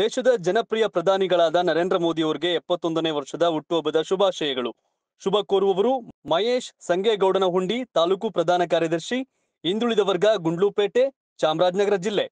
ದೇಶದ ಜನಪ್ರಿಯ ಪ್ರಧಾನಿಗಳಾದ ನರೇಂದ್ರ ಮೋದಿ ಅವರಿಗೆ ಎಪ್ಪತ್ತೊಂದನೇ ವರ್ಷದ ಹುಟ್ಟುಹಬ್ಬದ ಶುಭಾಶಯಗಳು ಶುಭ ಕೋರುವವರು ಮಹೇಶ್ ಹುಂಡಿ ತಾಲೂಕು ಪ್ರಧಾನ ಕಾರ್ಯದರ್ಶಿ ಹಿಂದುಳಿದ ವರ್ಗ ಗುಂಡ್ಲುಪೇಟೆ ಚಾಮರಾಜನಗರ ಜಿಲ್ಲೆ